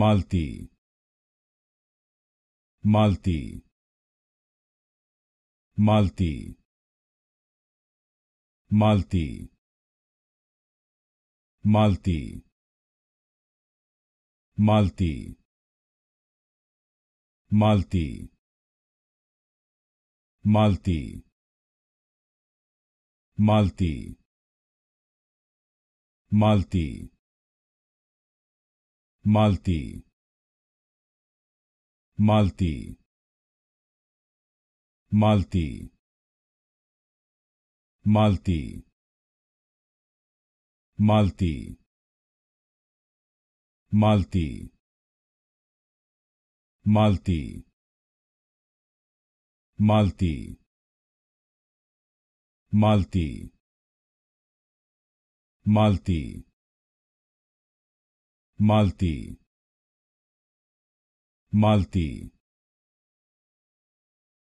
मालती मालती मालती मालती मालती मालती मालती मालती मालती मालती Malti Malti Malti Malti Malti Malti Malti Malti Malti Malti मालती मालती